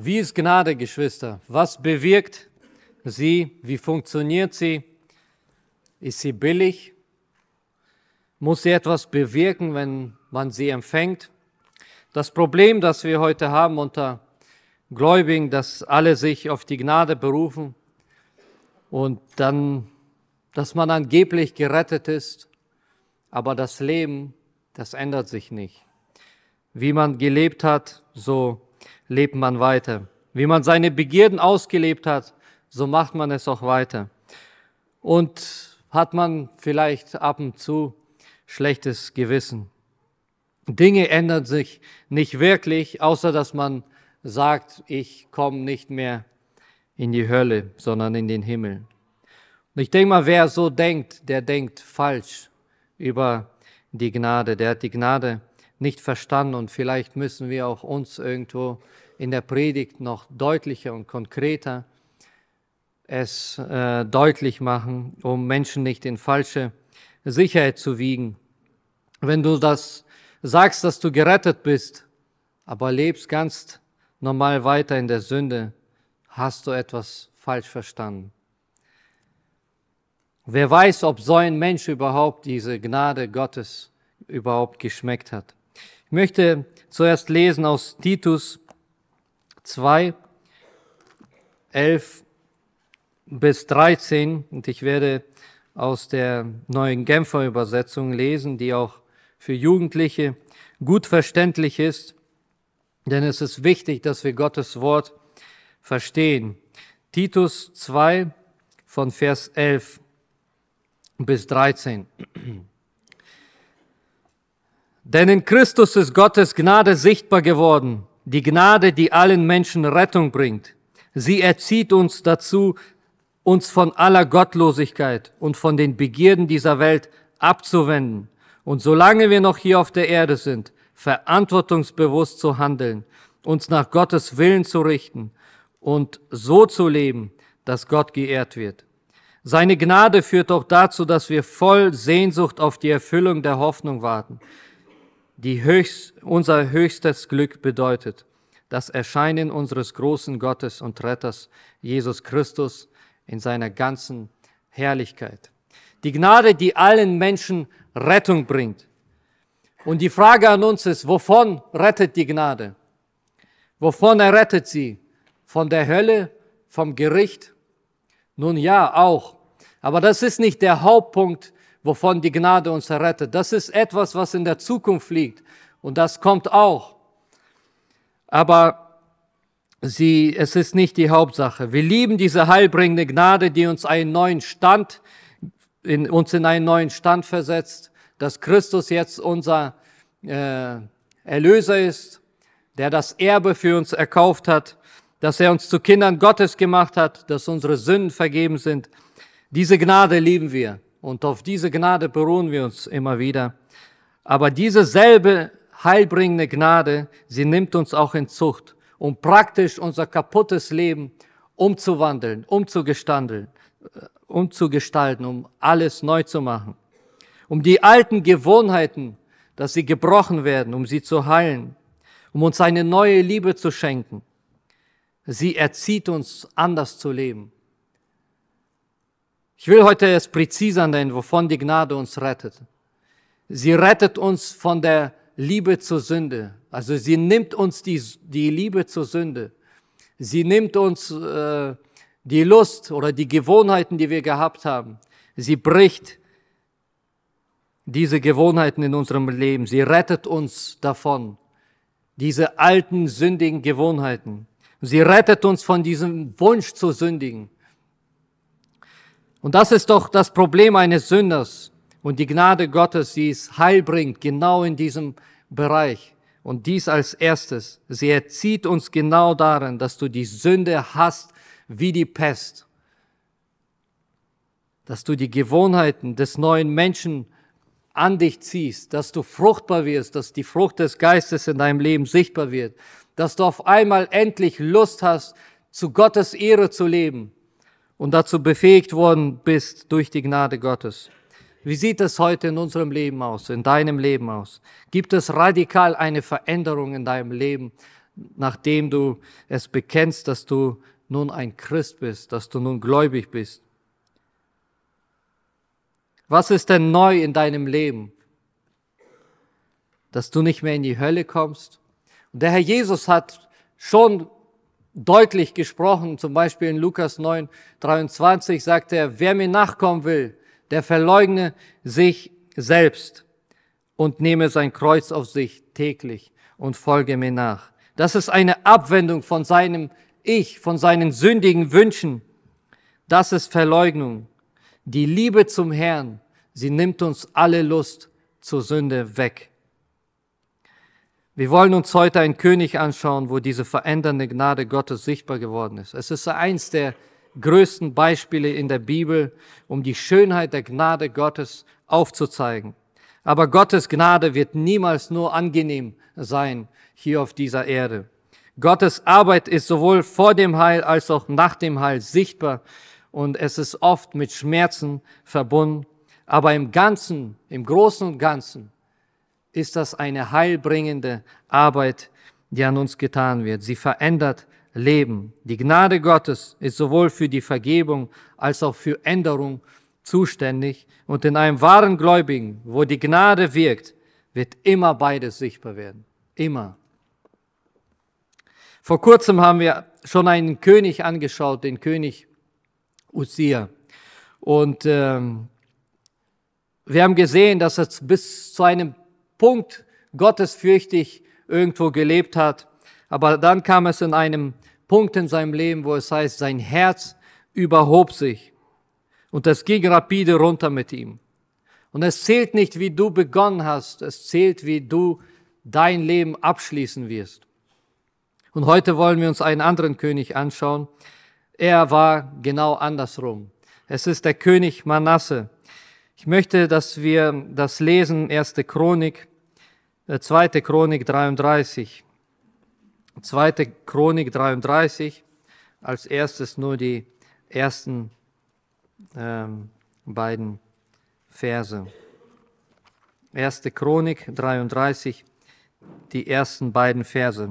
Wie ist Gnade, Geschwister? Was bewirkt sie? Wie funktioniert sie? Ist sie billig? Muss sie etwas bewirken, wenn man sie empfängt? Das Problem, das wir heute haben unter Gläubigen, dass alle sich auf die Gnade berufen und dann, dass man angeblich gerettet ist, aber das Leben, das ändert sich nicht. Wie man gelebt hat, so lebt man weiter. Wie man seine Begierden ausgelebt hat, so macht man es auch weiter. Und hat man vielleicht ab und zu schlechtes Gewissen. Dinge ändern sich nicht wirklich, außer dass man sagt, ich komme nicht mehr in die Hölle, sondern in den Himmel. Und ich denke mal, wer so denkt, der denkt falsch über die Gnade. Der hat die Gnade nicht verstanden und vielleicht müssen wir auch uns irgendwo in der Predigt noch deutlicher und konkreter es äh, deutlich machen, um Menschen nicht in falsche Sicherheit zu wiegen. Wenn du das sagst, dass du gerettet bist, aber lebst ganz normal weiter in der Sünde, hast du etwas falsch verstanden. Wer weiß, ob so ein Mensch überhaupt diese Gnade Gottes überhaupt geschmeckt hat. Ich möchte zuerst lesen aus Titus 2, 11 bis 13 und ich werde aus der neuen Genfer Übersetzung lesen, die auch für Jugendliche gut verständlich ist, denn es ist wichtig, dass wir Gottes Wort verstehen. Titus 2 von Vers 11 bis 13. Denn in Christus ist Gottes Gnade sichtbar geworden, die Gnade, die allen Menschen Rettung bringt. Sie erzieht uns dazu, uns von aller Gottlosigkeit und von den Begierden dieser Welt abzuwenden und solange wir noch hier auf der Erde sind, verantwortungsbewusst zu handeln, uns nach Gottes Willen zu richten und so zu leben, dass Gott geehrt wird. Seine Gnade führt auch dazu, dass wir voll Sehnsucht auf die Erfüllung der Hoffnung warten die höchst, unser höchstes Glück bedeutet, das Erscheinen unseres großen Gottes und Retters Jesus Christus in seiner ganzen Herrlichkeit. Die Gnade, die allen Menschen Rettung bringt. Und die Frage an uns ist, wovon rettet die Gnade? Wovon errettet sie? Von der Hölle? Vom Gericht? Nun ja, auch. Aber das ist nicht der Hauptpunkt wovon die Gnade uns errettet. Das ist etwas, was in der Zukunft liegt und das kommt auch. Aber sie, es ist nicht die Hauptsache. Wir lieben diese heilbringende Gnade, die uns einen neuen Stand, in, uns in einen neuen Stand versetzt, dass Christus jetzt unser äh, Erlöser ist, der das Erbe für uns erkauft hat, dass er uns zu Kindern Gottes gemacht hat, dass unsere Sünden vergeben sind. Diese Gnade lieben wir. Und auf diese Gnade beruhen wir uns immer wieder. Aber diese selbe heilbringende Gnade, sie nimmt uns auch in Zucht, um praktisch unser kaputtes Leben umzuwandeln, umzugestalten, äh, umzugestalten, um alles neu zu machen. Um die alten Gewohnheiten, dass sie gebrochen werden, um sie zu heilen, um uns eine neue Liebe zu schenken. Sie erzieht uns, anders zu leben, ich will heute es präziser nennen, wovon die Gnade uns rettet. Sie rettet uns von der Liebe zur Sünde. Also sie nimmt uns die, die Liebe zur Sünde. Sie nimmt uns äh, die Lust oder die Gewohnheiten, die wir gehabt haben. Sie bricht diese Gewohnheiten in unserem Leben. Sie rettet uns davon, diese alten sündigen Gewohnheiten. Sie rettet uns von diesem Wunsch zu sündigen. Und das ist doch das Problem eines Sünders. Und die Gnade Gottes, sie ist heilbringend, genau in diesem Bereich. Und dies als erstes. Sie erzieht uns genau darin, dass du die Sünde hast wie die Pest. Dass du die Gewohnheiten des neuen Menschen an dich ziehst, dass du fruchtbar wirst, dass die Frucht des Geistes in deinem Leben sichtbar wird, dass du auf einmal endlich Lust hast, zu Gottes Ehre zu leben, und dazu befähigt worden bist durch die Gnade Gottes. Wie sieht es heute in unserem Leben aus, in deinem Leben aus? Gibt es radikal eine Veränderung in deinem Leben, nachdem du es bekennst, dass du nun ein Christ bist, dass du nun gläubig bist? Was ist denn neu in deinem Leben? Dass du nicht mehr in die Hölle kommst? Und der Herr Jesus hat schon deutlich gesprochen. Zum Beispiel in Lukas 9, 23 sagt er, wer mir nachkommen will, der verleugne sich selbst und nehme sein Kreuz auf sich täglich und folge mir nach. Das ist eine Abwendung von seinem Ich, von seinen sündigen Wünschen. Das ist Verleugnung. Die Liebe zum Herrn, sie nimmt uns alle Lust zur Sünde weg. Wir wollen uns heute einen König anschauen, wo diese verändernde Gnade Gottes sichtbar geworden ist. Es ist eins der größten Beispiele in der Bibel, um die Schönheit der Gnade Gottes aufzuzeigen. Aber Gottes Gnade wird niemals nur angenehm sein hier auf dieser Erde. Gottes Arbeit ist sowohl vor dem Heil als auch nach dem Heil sichtbar und es ist oft mit Schmerzen verbunden. Aber im Ganzen, im Großen und Ganzen ist das eine heilbringende Arbeit, die an uns getan wird. Sie verändert Leben. Die Gnade Gottes ist sowohl für die Vergebung als auch für Änderung zuständig. Und in einem wahren Gläubigen, wo die Gnade wirkt, wird immer beides sichtbar werden. Immer. Vor kurzem haben wir schon einen König angeschaut, den König Usia. Und ähm, wir haben gesehen, dass er bis zu einem Punkt gottesfürchtig irgendwo gelebt hat. Aber dann kam es in einem Punkt in seinem Leben, wo es heißt, sein Herz überhob sich und es ging rapide runter mit ihm. Und es zählt nicht, wie du begonnen hast, es zählt, wie du dein Leben abschließen wirst. Und heute wollen wir uns einen anderen König anschauen. Er war genau andersrum. Es ist der König Manasse. Ich möchte, dass wir das lesen, erste Chronik, äh, zweite Chronik 33. Zweite Chronik 33, als erstes nur die ersten ähm, beiden Verse. Erste Chronik 33, die ersten beiden Verse.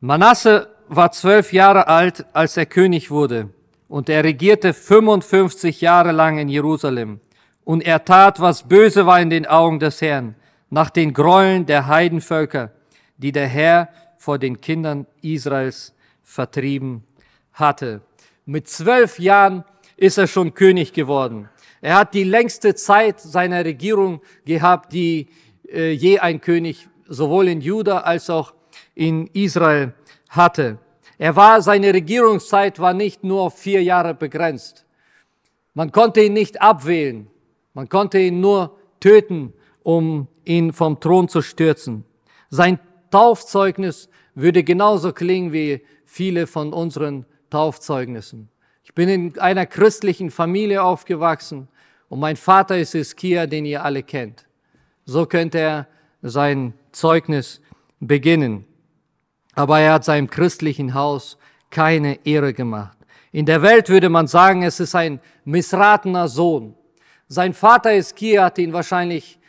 Manasse war zwölf Jahre alt, als er König wurde und er regierte 55 Jahre lang in Jerusalem. Und er tat, was böse war in den Augen des Herrn, nach den Gräueln der Heidenvölker, die der Herr vor den Kindern Israels vertrieben hatte. Mit zwölf Jahren ist er schon König geworden. Er hat die längste Zeit seiner Regierung gehabt, die äh, je ein König sowohl in Juda als auch in Israel hatte. Er war, seine Regierungszeit war nicht nur auf vier Jahre begrenzt. Man konnte ihn nicht abwählen. Man konnte ihn nur töten, um ihn vom Thron zu stürzen. Sein Taufzeugnis würde genauso klingen wie viele von unseren Taufzeugnissen. Ich bin in einer christlichen Familie aufgewachsen und mein Vater ist Iskia, den ihr alle kennt. So könnte er sein Zeugnis beginnen. Aber er hat seinem christlichen Haus keine Ehre gemacht. In der Welt würde man sagen, es ist ein missratener Sohn. Sein Vater Ischia hat ihn wahrscheinlich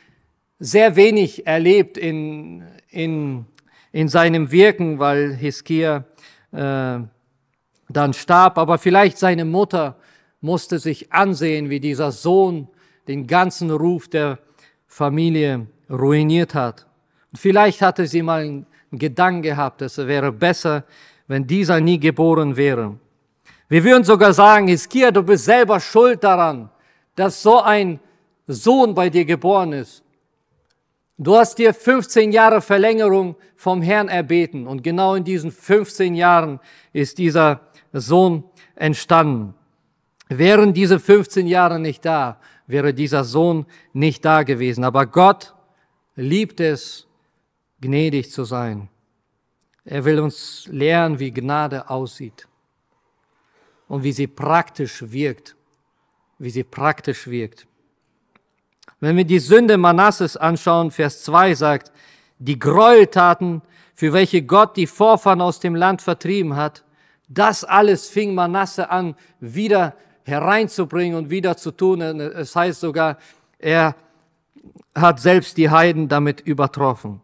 sehr wenig erlebt in, in, in seinem Wirken, weil Hiskia äh, dann starb. Aber vielleicht seine Mutter musste sich ansehen, wie dieser Sohn den ganzen Ruf der Familie ruiniert hat. Und vielleicht hatte sie mal einen Gedanken gehabt, es wäre besser, wenn dieser nie geboren wäre. Wir würden sogar sagen, Iskia, du bist selber schuld daran, dass so ein Sohn bei dir geboren ist. Du hast dir 15 Jahre Verlängerung vom Herrn erbeten und genau in diesen 15 Jahren ist dieser Sohn entstanden. Wären diese 15 Jahre nicht da, wäre dieser Sohn nicht da gewesen. Aber Gott liebt es, gnädig zu sein. Er will uns lehren, wie Gnade aussieht und wie sie praktisch wirkt, wie sie praktisch wirkt. Wenn wir die Sünde Manasses anschauen, Vers 2 sagt, die Gräueltaten, für welche Gott die Vorfahren aus dem Land vertrieben hat, das alles fing Manasse an, wieder hereinzubringen und wieder zu tun. Es heißt sogar, er hat selbst die Heiden damit übertroffen.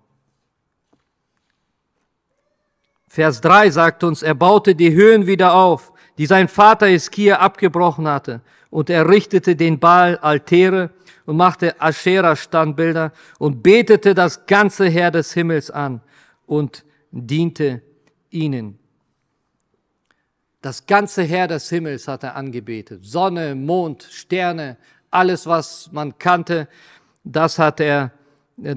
Vers 3 sagt uns, er baute die Höhen wieder auf, die sein Vater Hiskia abgebrochen hatte, und er richtete den Baal Altäre und machte Aschera-Standbilder und betete das ganze Herr des Himmels an und diente ihnen. Das ganze Herr des Himmels hat er angebetet. Sonne, Mond, Sterne, alles, was man kannte, das hat er, äh,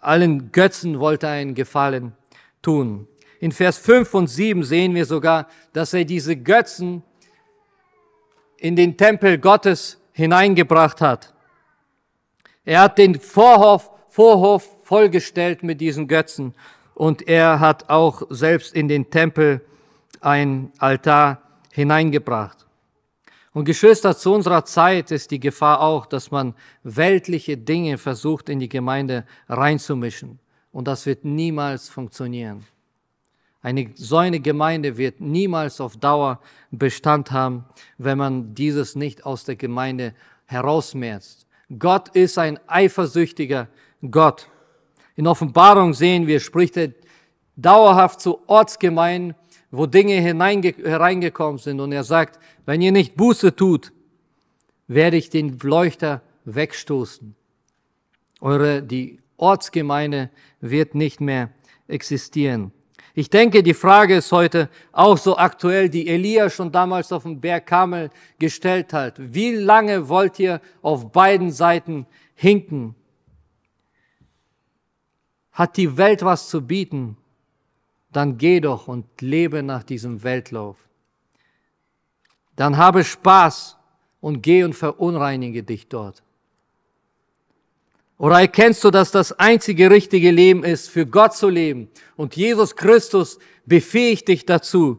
allen Götzen wollte er einen Gefallen tun in Vers 5 und 7 sehen wir sogar, dass er diese Götzen in den Tempel Gottes hineingebracht hat. Er hat den Vorhof, Vorhof vollgestellt mit diesen Götzen und er hat auch selbst in den Tempel ein Altar hineingebracht. Und Geschwister, zu unserer Zeit ist die Gefahr auch, dass man weltliche Dinge versucht in die Gemeinde reinzumischen. Und das wird niemals funktionieren. Eine so eine Gemeinde wird niemals auf Dauer Bestand haben, wenn man dieses nicht aus der Gemeinde herausmerzt. Gott ist ein eifersüchtiger Gott. In Offenbarung sehen wir, spricht er dauerhaft zu Ortsgemeinden, wo Dinge hereingekommen sind. Und er sagt, wenn ihr nicht Buße tut, werde ich den Leuchter wegstoßen. Eure, die Ortsgemeinde wird nicht mehr existieren. Ich denke, die Frage ist heute auch so aktuell, die Elia schon damals auf dem Berg Kamel gestellt hat. Wie lange wollt ihr auf beiden Seiten hinken? Hat die Welt was zu bieten? Dann geh doch und lebe nach diesem Weltlauf. Dann habe Spaß und geh und verunreinige dich dort. Oder erkennst du, dass das einzige richtige Leben ist, für Gott zu leben? Und Jesus Christus befähigt dich dazu.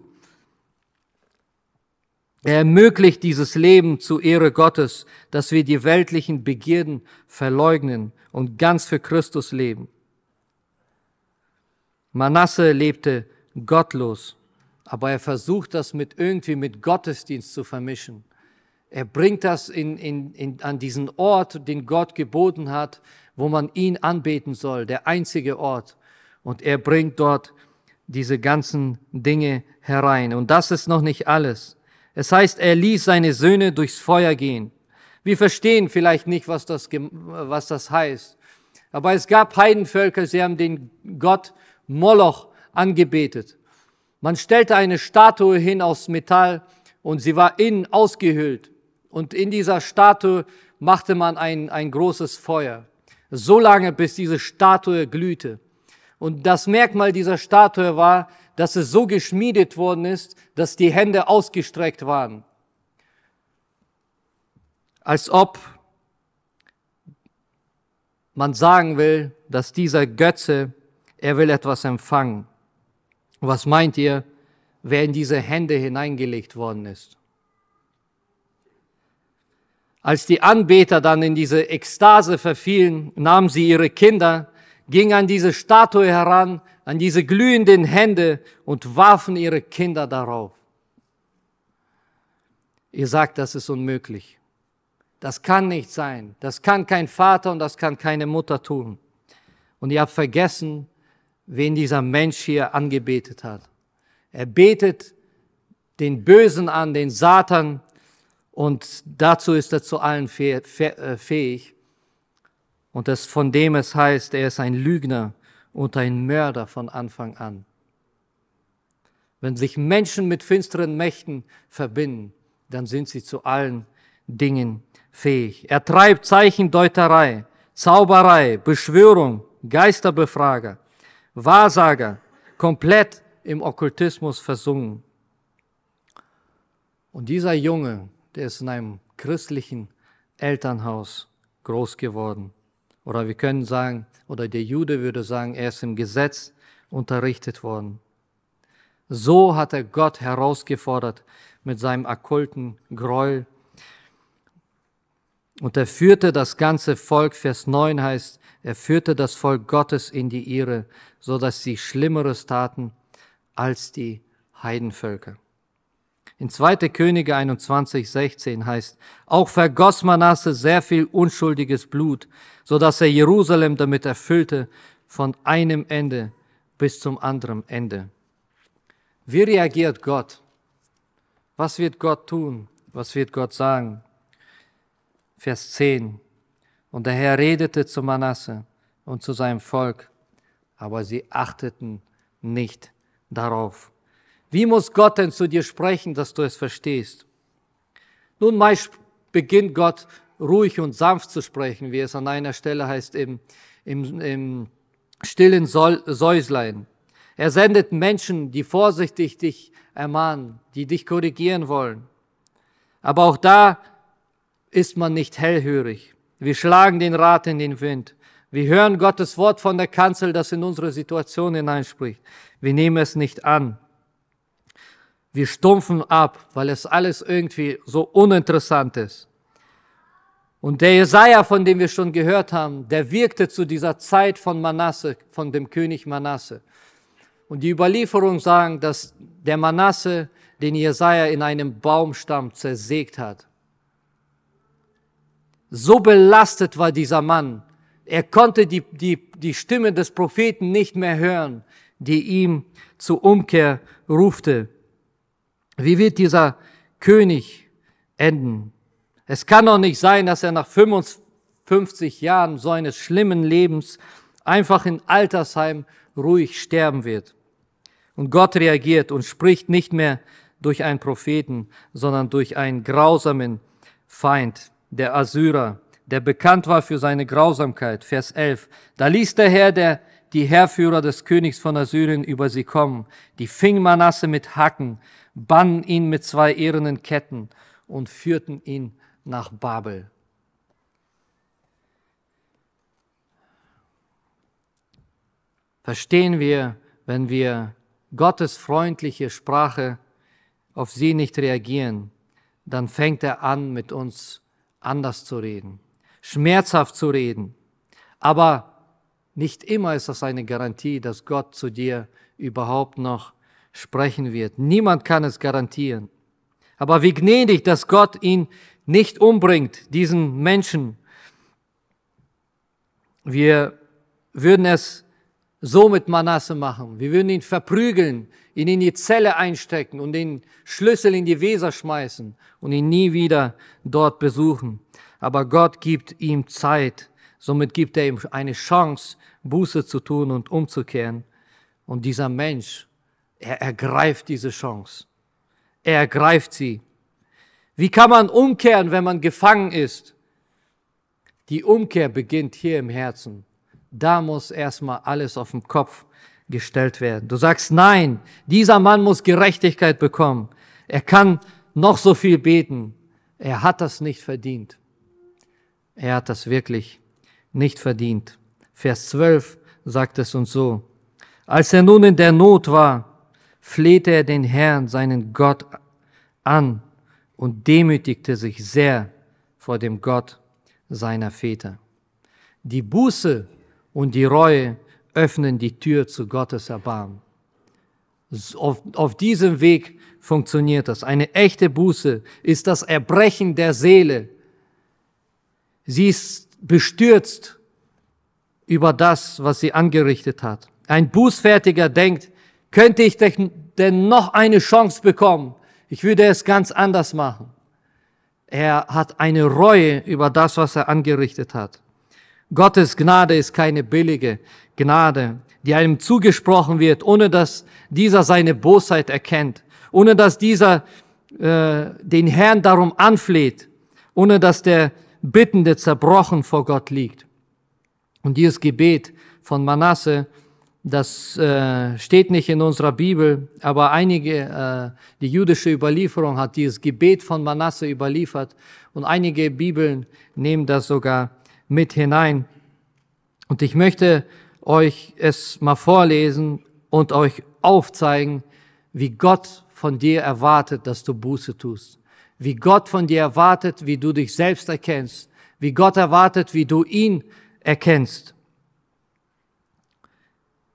Er ermöglicht dieses Leben zu Ehre Gottes, dass wir die weltlichen Begierden verleugnen und ganz für Christus leben. Manasse lebte gottlos, aber er versucht das mit irgendwie mit Gottesdienst zu vermischen. Er bringt das in, in, in, an diesen Ort, den Gott geboten hat, wo man ihn anbeten soll, der einzige Ort. Und er bringt dort diese ganzen Dinge herein. Und das ist noch nicht alles. Es heißt, er ließ seine Söhne durchs Feuer gehen. Wir verstehen vielleicht nicht, was das, was das heißt. Aber es gab Heidenvölker, sie haben den Gott Moloch angebetet. Man stellte eine Statue hin aus Metall und sie war innen ausgehöhlt. Und in dieser Statue machte man ein, ein großes Feuer, so lange, bis diese Statue glühte. Und das Merkmal dieser Statue war, dass es so geschmiedet worden ist, dass die Hände ausgestreckt waren, als ob man sagen will, dass dieser Götze, er will etwas empfangen. Was meint ihr, wer in diese Hände hineingelegt worden ist? Als die Anbeter dann in diese Ekstase verfielen, nahmen sie ihre Kinder, gingen an diese Statue heran, an diese glühenden Hände und warfen ihre Kinder darauf. Ihr sagt, das ist unmöglich. Das kann nicht sein. Das kann kein Vater und das kann keine Mutter tun. Und ihr habt vergessen, wen dieser Mensch hier angebetet hat. Er betet den Bösen an, den Satan, und dazu ist er zu allen äh, fähig. Und das, von dem es heißt, er ist ein Lügner und ein Mörder von Anfang an. Wenn sich Menschen mit finsteren Mächten verbinden, dann sind sie zu allen Dingen fähig. Er treibt Zeichendeuterei, Zauberei, Beschwörung, Geisterbefrager, Wahrsager, komplett im Okkultismus versungen. Und dieser Junge, der ist in einem christlichen Elternhaus groß geworden. Oder wir können sagen, oder der Jude würde sagen, er ist im Gesetz unterrichtet worden. So hat er Gott herausgefordert mit seinem okkulten Gräuel. Und er führte das ganze Volk, Vers 9 heißt, er führte das Volk Gottes in die Irre, sodass sie Schlimmeres taten als die Heidenvölker. In 2. Könige 21, 16 heißt, auch vergoss Manasse sehr viel unschuldiges Blut, so dass er Jerusalem damit erfüllte, von einem Ende bis zum anderen Ende. Wie reagiert Gott? Was wird Gott tun? Was wird Gott sagen? Vers 10. Und der Herr redete zu Manasse und zu seinem Volk, aber sie achteten nicht darauf. Wie muss Gott denn zu dir sprechen, dass du es verstehst? Nun, meist beginnt Gott ruhig und sanft zu sprechen, wie es an einer Stelle heißt, im, im, im stillen Säuslein. Er sendet Menschen, die vorsichtig dich ermahnen, die dich korrigieren wollen. Aber auch da ist man nicht hellhörig. Wir schlagen den Rat in den Wind. Wir hören Gottes Wort von der Kanzel, das in unsere Situation hineinspricht. Wir nehmen es nicht an. Wir stumpfen ab, weil es alles irgendwie so uninteressant ist. Und der Jesaja, von dem wir schon gehört haben, der wirkte zu dieser Zeit von Manasse, von dem König Manasse. Und die Überlieferungen sagen, dass der Manasse den Jesaja in einem Baumstamm zersägt hat. So belastet war dieser Mann. Er konnte die, die, die Stimme des Propheten nicht mehr hören, die ihm zur Umkehr rufte. Wie wird dieser König enden? Es kann doch nicht sein, dass er nach 55 Jahren so eines schlimmen Lebens einfach in Altersheim ruhig sterben wird. Und Gott reagiert und spricht nicht mehr durch einen Propheten, sondern durch einen grausamen Feind, der Assyrer, der bekannt war für seine Grausamkeit. Vers 11. Da ließ der Herr der, die Herrführer des Königs von Assyrien über sie kommen. Die fing Manasse mit Hacken banden ihn mit zwei ehernen Ketten und führten ihn nach Babel. Verstehen wir, wenn wir Gottes freundliche Sprache auf sie nicht reagieren, dann fängt er an, mit uns anders zu reden, schmerzhaft zu reden. Aber nicht immer ist das eine Garantie, dass Gott zu dir überhaupt noch sprechen wird. Niemand kann es garantieren. Aber wie gnädig, dass Gott ihn nicht umbringt, diesen Menschen. Wir würden es so mit Manasse machen. Wir würden ihn verprügeln, ihn in die Zelle einstecken und den Schlüssel in die Weser schmeißen und ihn nie wieder dort besuchen. Aber Gott gibt ihm Zeit. Somit gibt er ihm eine Chance, Buße zu tun und umzukehren. Und dieser Mensch er ergreift diese Chance. Er ergreift sie. Wie kann man umkehren, wenn man gefangen ist? Die Umkehr beginnt hier im Herzen. Da muss erstmal alles auf den Kopf gestellt werden. Du sagst, nein, dieser Mann muss Gerechtigkeit bekommen. Er kann noch so viel beten. Er hat das nicht verdient. Er hat das wirklich nicht verdient. Vers 12 sagt es uns so. Als er nun in der Not war, flehte er den Herrn, seinen Gott, an und demütigte sich sehr vor dem Gott seiner Väter. Die Buße und die Reue öffnen die Tür zu Gottes Erbarmen. Auf, auf, diesem Weg funktioniert das. Eine echte Buße ist das Erbrechen der Seele. Sie ist bestürzt über das, was sie angerichtet hat. Ein Bußfertiger denkt, könnte ich denn noch eine Chance bekommen. Ich würde es ganz anders machen. Er hat eine Reue über das, was er angerichtet hat. Gottes Gnade ist keine billige Gnade, die einem zugesprochen wird, ohne dass dieser seine Bosheit erkennt, ohne dass dieser äh, den Herrn darum anfleht, ohne dass der Bittende zerbrochen vor Gott liegt. Und dieses Gebet von Manasse das äh, steht nicht in unserer Bibel, aber einige, äh, die jüdische Überlieferung hat dieses Gebet von Manasse überliefert und einige Bibeln nehmen das sogar mit hinein. Und ich möchte euch es mal vorlesen und euch aufzeigen, wie Gott von dir erwartet, dass du Buße tust. Wie Gott von dir erwartet, wie du dich selbst erkennst. Wie Gott erwartet, wie du ihn erkennst.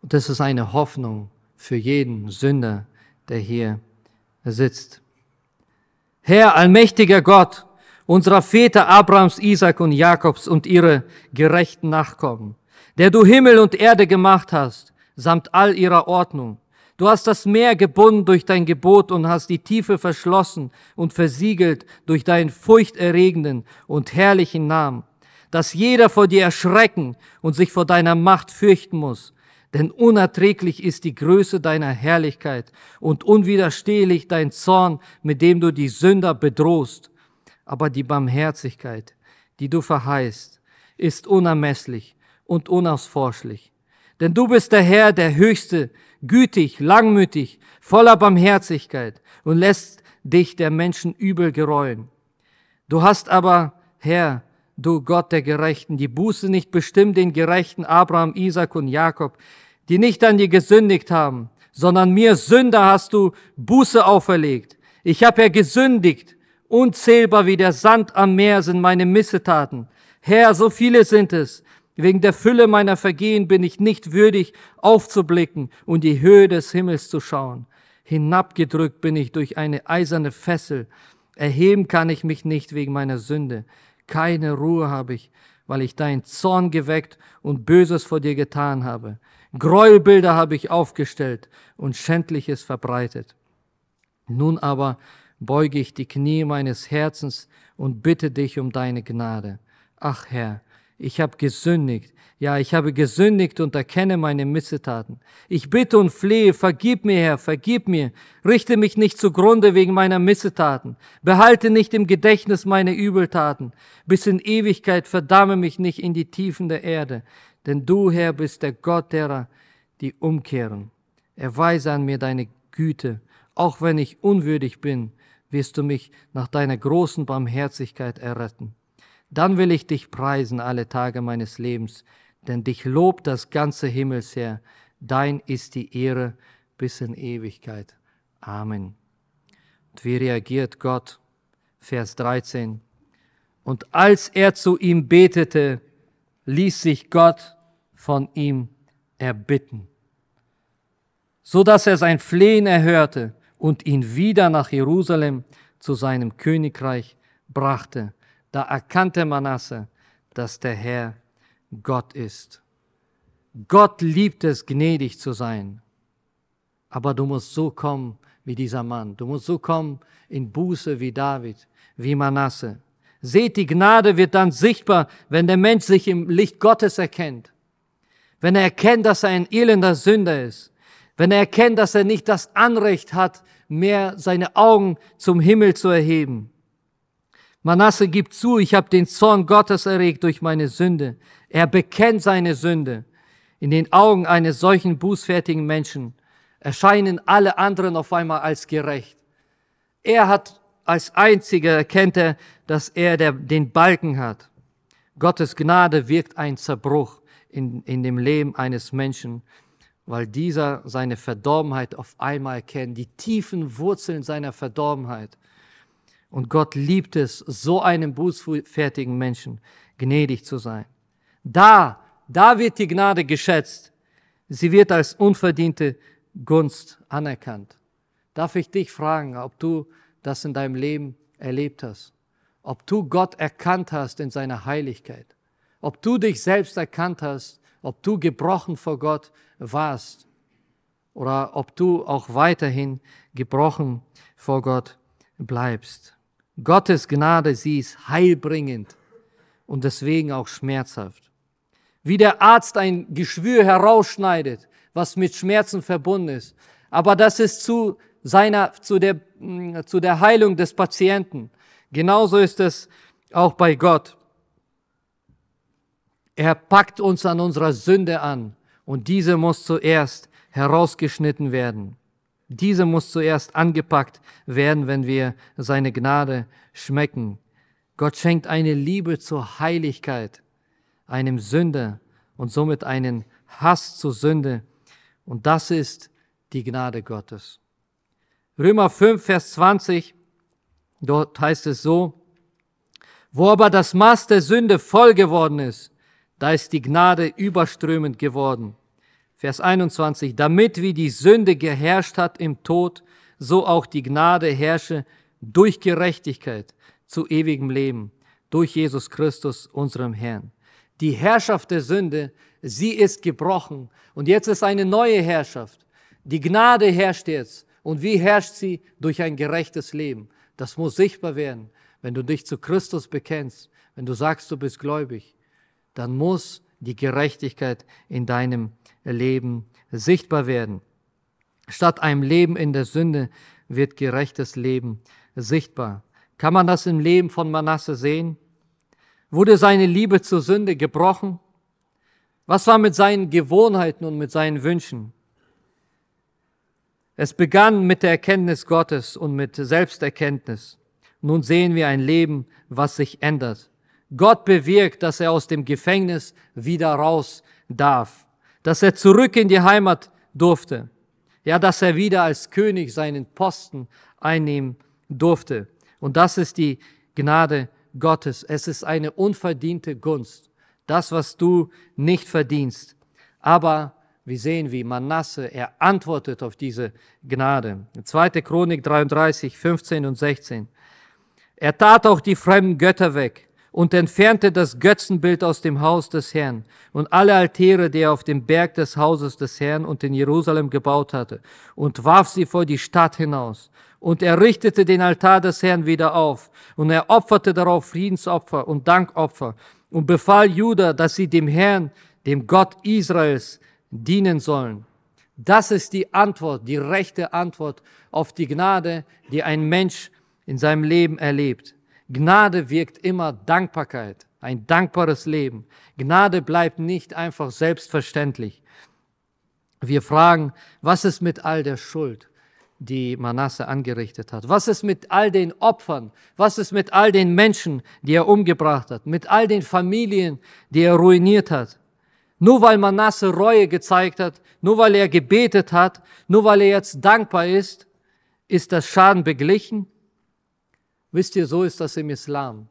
Und das ist eine Hoffnung für jeden Sünder, der hier sitzt. Herr, allmächtiger Gott, unserer Väter Abrahams, Isaac und Jakobs und ihre gerechten Nachkommen, der du Himmel und Erde gemacht hast, samt all ihrer Ordnung. Du hast das Meer gebunden durch dein Gebot und hast die Tiefe verschlossen und versiegelt durch deinen furchterregenden und herrlichen Namen, dass jeder vor dir erschrecken und sich vor deiner Macht fürchten muss. Denn unerträglich ist die Größe deiner Herrlichkeit und unwiderstehlich dein Zorn, mit dem du die Sünder bedrohst. Aber die Barmherzigkeit, die du verheißt, ist unermesslich und unausforschlich. Denn du bist der Herr, der Höchste, gütig, langmütig, voller Barmherzigkeit und lässt dich der Menschen übel gereuen. Du hast aber, Herr, du Gott der Gerechten, die Buße nicht bestimmt den Gerechten Abraham, Isaac und Jakob, die nicht an dir gesündigt haben, sondern mir Sünder hast du Buße auferlegt. Ich habe ja gesündigt, unzählbar wie der Sand am Meer sind meine Missetaten. Herr, so viele sind es. Wegen der Fülle meiner Vergehen bin ich nicht würdig, aufzublicken und die Höhe des Himmels zu schauen. Hinabgedrückt bin ich durch eine eiserne Fessel. Erheben kann ich mich nicht wegen meiner Sünde. Keine Ruhe habe ich, weil ich deinen Zorn geweckt und Böses vor dir getan habe. Gräuelbilder habe ich aufgestellt und Schändliches verbreitet. Nun aber beuge ich die Knie meines Herzens und bitte dich um deine Gnade. Ach Herr, ich habe gesündigt. Ja, ich habe gesündigt und erkenne meine Missetaten. Ich bitte und flehe, vergib mir, Herr, vergib mir. Richte mich nicht zugrunde wegen meiner Missetaten. Behalte nicht im Gedächtnis meine Übeltaten. Bis in Ewigkeit verdamme mich nicht in die Tiefen der Erde. Denn du, Herr, bist der Gott derer, die umkehren. Erweise an mir deine Güte. Auch wenn ich unwürdig bin, wirst du mich nach deiner großen Barmherzigkeit erretten. Dann will ich dich preisen alle Tage meines Lebens, denn dich lobt das ganze Himmelsherr. Dein ist die Ehre bis in Ewigkeit. Amen. Und wie reagiert Gott? Vers 13. Und als er zu ihm betete, ließ sich Gott von ihm erbitten, so dass er sein Flehen erhörte und ihn wieder nach Jerusalem zu seinem Königreich brachte. Da erkannte Manasse, dass der Herr Gott ist. Gott liebt es, gnädig zu sein. Aber du musst so kommen wie dieser Mann. Du musst so kommen in Buße wie David, wie Manasse. Seht, die Gnade wird dann sichtbar, wenn der Mensch sich im Licht Gottes erkennt. Wenn er erkennt, dass er ein elender Sünder ist. Wenn er erkennt, dass er nicht das Anrecht hat, mehr seine Augen zum Himmel zu erheben. Manasse gibt zu, ich habe den Zorn Gottes erregt durch meine Sünde. Er bekennt seine Sünde. In den Augen eines solchen bußfertigen Menschen erscheinen alle anderen auf einmal als gerecht. Er hat als einziger erkennt er, dass er der, den Balken hat. Gottes Gnade wirkt ein Zerbruch in, in dem Leben eines Menschen, weil dieser seine Verdorbenheit auf einmal erkennt, die tiefen Wurzeln seiner Verdorbenheit. Und Gott liebt es, so einem bußfertigen Menschen gnädig zu sein. Da, da wird die Gnade geschätzt. Sie wird als unverdiente Gunst anerkannt. Darf ich dich fragen, ob du das in deinem Leben erlebt hast? Ob du Gott erkannt hast in seiner Heiligkeit? Ob du dich selbst erkannt hast? Ob du gebrochen vor Gott warst? Oder ob du auch weiterhin gebrochen vor Gott bleibst? Gottes Gnade, sie ist heilbringend und deswegen auch schmerzhaft. Wie der Arzt ein Geschwür herausschneidet, was mit Schmerzen verbunden ist, aber das ist zu seiner, zu der, mm, zu der Heilung des Patienten. Genauso ist es auch bei Gott. Er packt uns an unserer Sünde an und diese muss zuerst herausgeschnitten werden. Diese muss zuerst angepackt werden, wenn wir seine Gnade schmecken. Gott schenkt eine Liebe zur Heiligkeit einem Sünder und somit einen Hass zur Sünde. Und das ist die Gnade Gottes. Römer 5, Vers 20, dort heißt es so, wo aber das Maß der Sünde voll geworden ist, da ist die Gnade überströmend geworden. Vers 21, damit wie die Sünde geherrscht hat im Tod, so auch die Gnade herrsche durch Gerechtigkeit zu ewigem Leben, durch Jesus Christus, unserem Herrn. Die Herrschaft der Sünde, sie ist gebrochen und jetzt ist eine neue Herrschaft. Die Gnade herrscht jetzt und wie herrscht sie? Durch ein gerechtes Leben. Das muss sichtbar werden. Wenn du dich zu Christus bekennst, wenn du sagst, du bist gläubig, dann muss die Gerechtigkeit in deinem Leben sichtbar werden. Statt einem Leben in der Sünde wird gerechtes Leben sichtbar. Kann man das im Leben von Manasse sehen? Wurde seine Liebe zur Sünde gebrochen? Was war mit seinen Gewohnheiten und mit seinen Wünschen? Es begann mit der Erkenntnis Gottes und mit Selbsterkenntnis. Nun sehen wir ein Leben, was sich ändert. Gott bewirkt, dass er aus dem Gefängnis wieder raus darf, dass er zurück in die Heimat durfte, ja, dass er wieder als König seinen Posten einnehmen durfte. Und das ist die Gnade Gottes. Es ist eine unverdiente Gunst, das, was du nicht verdienst. Aber wir sehen, wie Manasse, er antwortet auf diese Gnade. 2. Chronik 33, 15 und 16. Er tat auch die fremden Götter weg und entfernte das Götzenbild aus dem Haus des Herrn und alle Altäre, die er auf dem Berg des Hauses des Herrn und in Jerusalem gebaut hatte, und warf sie vor die Stadt hinaus. Und er richtete den Altar des Herrn wieder auf, und er opferte darauf Friedensopfer und Dankopfer, und befahl Judah, dass sie dem Herrn, dem Gott Israels, dienen sollen. Das ist die Antwort, die rechte Antwort auf die Gnade, die ein Mensch in seinem Leben erlebt. Gnade wirkt immer Dankbarkeit, ein dankbares Leben. Gnade bleibt nicht einfach selbstverständlich. Wir fragen, was ist mit all der Schuld, die Manasse angerichtet hat? Was ist mit all den Opfern? Was ist mit all den Menschen, die er umgebracht hat? Mit all den Familien, die er ruiniert hat? Nur weil Manasse Reue gezeigt hat, nur weil er gebetet hat, nur weil er jetzt dankbar ist, ist das Schaden beglichen? Wisst ihr, so ist das im Islam.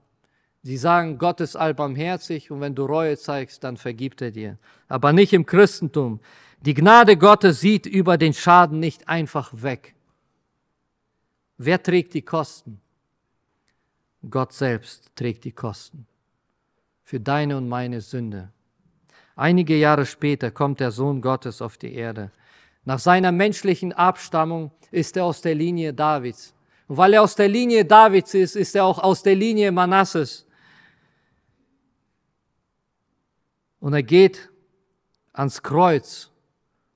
Sie sagen, Gott ist allbarmherzig und wenn du Reue zeigst, dann vergibt er dir. Aber nicht im Christentum. Die Gnade Gottes sieht über den Schaden nicht einfach weg. Wer trägt die Kosten? Gott selbst trägt die Kosten für deine und meine Sünde. Einige Jahre später kommt der Sohn Gottes auf die Erde. Nach seiner menschlichen Abstammung ist er aus der Linie Davids weil er aus der Linie Davids ist, ist er auch aus der Linie Manasses. Und er geht ans Kreuz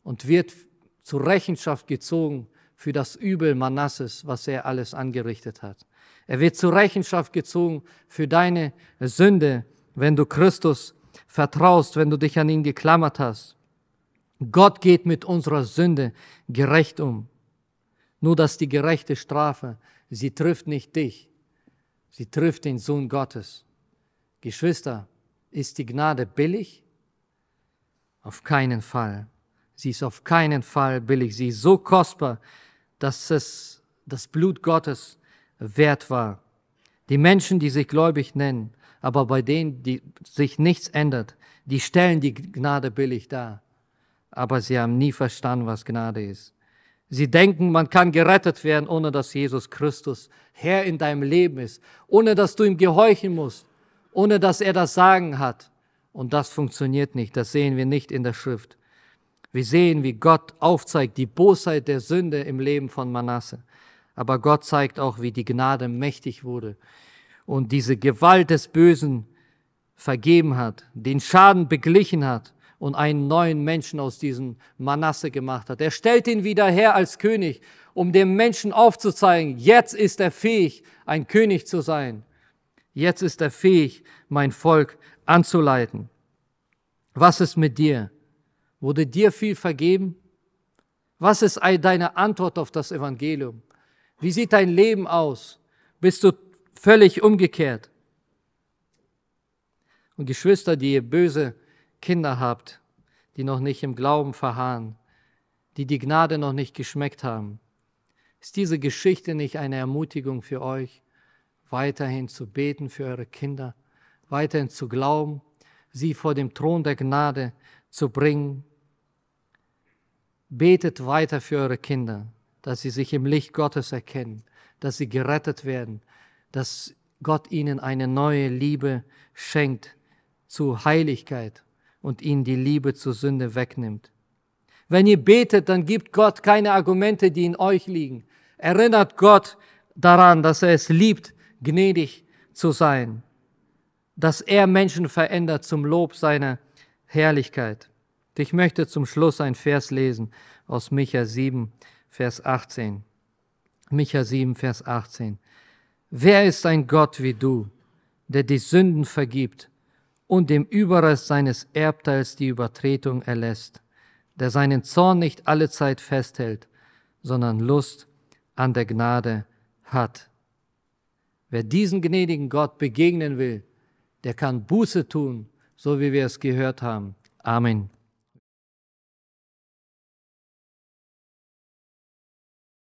und wird zur Rechenschaft gezogen für das Übel Manasses, was er alles angerichtet hat. Er wird zur Rechenschaft gezogen für deine Sünde, wenn du Christus vertraust, wenn du dich an ihn geklammert hast. Gott geht mit unserer Sünde gerecht um. Nur dass die gerechte Strafe, sie trifft nicht dich, sie trifft den Sohn Gottes. Geschwister, ist die Gnade billig? Auf keinen Fall. Sie ist auf keinen Fall billig. Sie ist so kostbar, dass es das Blut Gottes wert war. Die Menschen, die sich gläubig nennen, aber bei denen die sich nichts ändert, die stellen die Gnade billig dar. Aber sie haben nie verstanden, was Gnade ist. Sie denken, man kann gerettet werden, ohne dass Jesus Christus Herr in deinem Leben ist, ohne dass du ihm gehorchen musst, ohne dass er das Sagen hat. Und das funktioniert nicht, das sehen wir nicht in der Schrift. Wir sehen, wie Gott aufzeigt die Bosheit der Sünde im Leben von Manasse. Aber Gott zeigt auch, wie die Gnade mächtig wurde und diese Gewalt des Bösen vergeben hat, den Schaden beglichen hat und einen neuen Menschen aus diesem Manasse gemacht hat. Er stellt ihn wieder her als König, um dem Menschen aufzuzeigen, jetzt ist er fähig, ein König zu sein. Jetzt ist er fähig, mein Volk anzuleiten. Was ist mit dir? Wurde dir viel vergeben? Was ist deine Antwort auf das Evangelium? Wie sieht dein Leben aus? Bist du völlig umgekehrt? Und Geschwister, die böse Kinder habt, die noch nicht im Glauben verharren, die die Gnade noch nicht geschmeckt haben, ist diese Geschichte nicht eine Ermutigung für euch, weiterhin zu beten für eure Kinder, weiterhin zu glauben, sie vor dem Thron der Gnade zu bringen? Betet weiter für eure Kinder, dass sie sich im Licht Gottes erkennen, dass sie gerettet werden, dass Gott ihnen eine neue Liebe schenkt zu Heiligkeit und ihnen die Liebe zur Sünde wegnimmt. Wenn ihr betet, dann gibt Gott keine Argumente, die in euch liegen. Erinnert Gott daran, dass er es liebt, gnädig zu sein, dass er Menschen verändert zum Lob seiner Herrlichkeit. Ich möchte zum Schluss ein Vers lesen aus Micha 7, Vers 18. Micha 7, Vers 18. Wer ist ein Gott wie du, der die Sünden vergibt und dem Überrest seines Erbteils die Übertretung erlässt, der seinen Zorn nicht allezeit festhält, sondern Lust an der Gnade hat. Wer diesen gnädigen Gott begegnen will, der kann Buße tun, so wie wir es gehört haben. Amen.